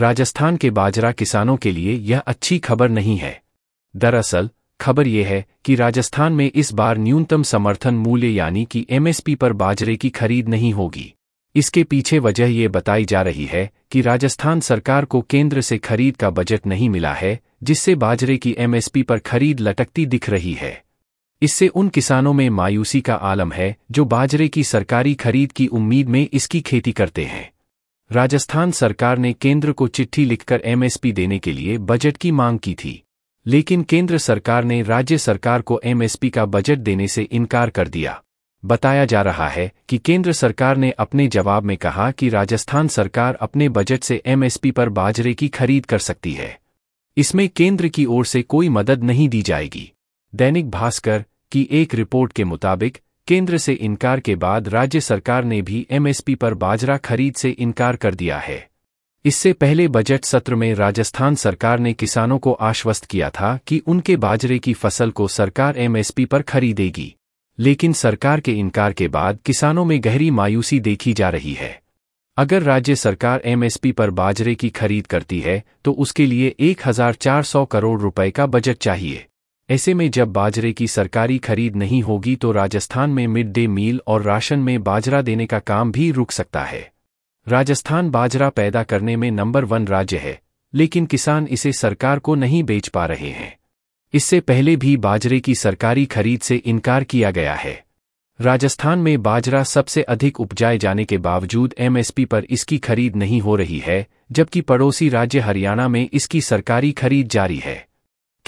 राजस्थान के बाजरा किसानों के लिए यह अच्छी खबर नहीं है दरअसल खबर यह है कि राजस्थान में इस बार न्यूनतम समर्थन मूल्य यानी कि एमएसपी पर बाजरे की खरीद नहीं होगी इसके पीछे वजह ये बताई जा रही है कि राजस्थान सरकार को केंद्र से खरीद का बजट नहीं मिला है जिससे बाजरे की एमएसपी पर खरीद लटकती दिख रही है इससे उन किसानों में मायूसी का आलम है जो बाजरे की सरकारी खरीद की उम्मीद में इसकी खेती करते हैं राजस्थान सरकार ने केंद्र को चिट्ठी लिखकर एमएसपी देने के लिए बजट की मांग की थी लेकिन केंद्र सरकार ने राज्य सरकार को एमएसपी का बजट देने से इनकार कर दिया बताया जा रहा है कि केंद्र सरकार ने अपने जवाब में कहा कि राजस्थान सरकार अपने बजट से एमएसपी पर बाजरे की खरीद कर सकती है इसमें केंद्र की ओर से कोई मदद नहीं दी जाएगी दैनिक भास्कर की एक रिपोर्ट के मुताबिक केंद्र से इनकार के बाद राज्य सरकार ने भी एमएसपी पर बाजरा खरीद से इनकार कर दिया है इससे पहले बजट सत्र में राजस्थान सरकार ने किसानों को आश्वस्त किया था कि उनके बाजरे की फसल को सरकार एमएसपी पर खरीदेगी लेकिन सरकार के इनकार के बाद किसानों में गहरी मायूसी देखी जा रही है अगर राज्य सरकार एमएसपी पर बाजरे की खरीद करती है तो उसके लिए 1400 करोड़ रुपए का बजट चाहिए ऐसे में जब बाजरे की सरकारी खरीद नहीं होगी तो राजस्थान में मिड डे मील और राशन में बाजरा देने का काम भी रुक सकता है राजस्थान बाजरा पैदा करने में नंबर वन राज्य है लेकिन किसान इसे सरकार को नहीं बेच पा रहे हैं इससे पहले भी बाजरे की सरकारी खरीद से इनकार किया गया है राजस्थान में बाजरा सबसे अधिक उपजाए जाने के बावजूद एमएसपी पर इसकी खरीद नहीं हो रही है जबकि पड़ोसी राज्य हरियाणा में इसकी सरकारी खरीद जारी है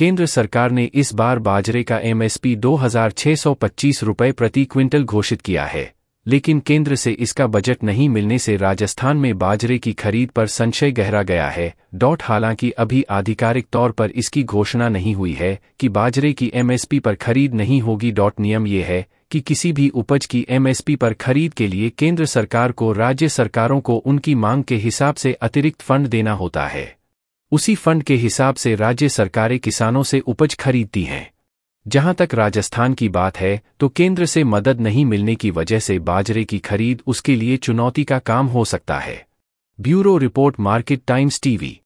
केंद्र सरकार ने इस बार बाजरे का एमएसपी 2625 रुपए प्रति क्विंटल घोषित किया है लेकिन केंद्र से इसका बजट नहीं मिलने से राजस्थान में बाजरे की खरीद पर संशय गहरा गया है डॉट हालांकि अभी आधिकारिक तौर पर इसकी घोषणा नहीं हुई है कि बाजरे की एमएसपी पर खरीद नहीं होगी डॉट नियम ये है कि किसी भी उपज की एमएसपी पर खरीद के लिए केंद्र सरकार को राज्य सरकारों को उनकी मांग के हिसाब से अतिरिक्त फंड देना होता है उसी फंड के हिसाब से राज्य सरकारें किसानों से उपज खरीदती हैं जहां तक राजस्थान की बात है तो केंद्र से मदद नहीं मिलने की वजह से बाजरे की खरीद उसके लिए चुनौती का काम हो सकता है bureau report Market Times TV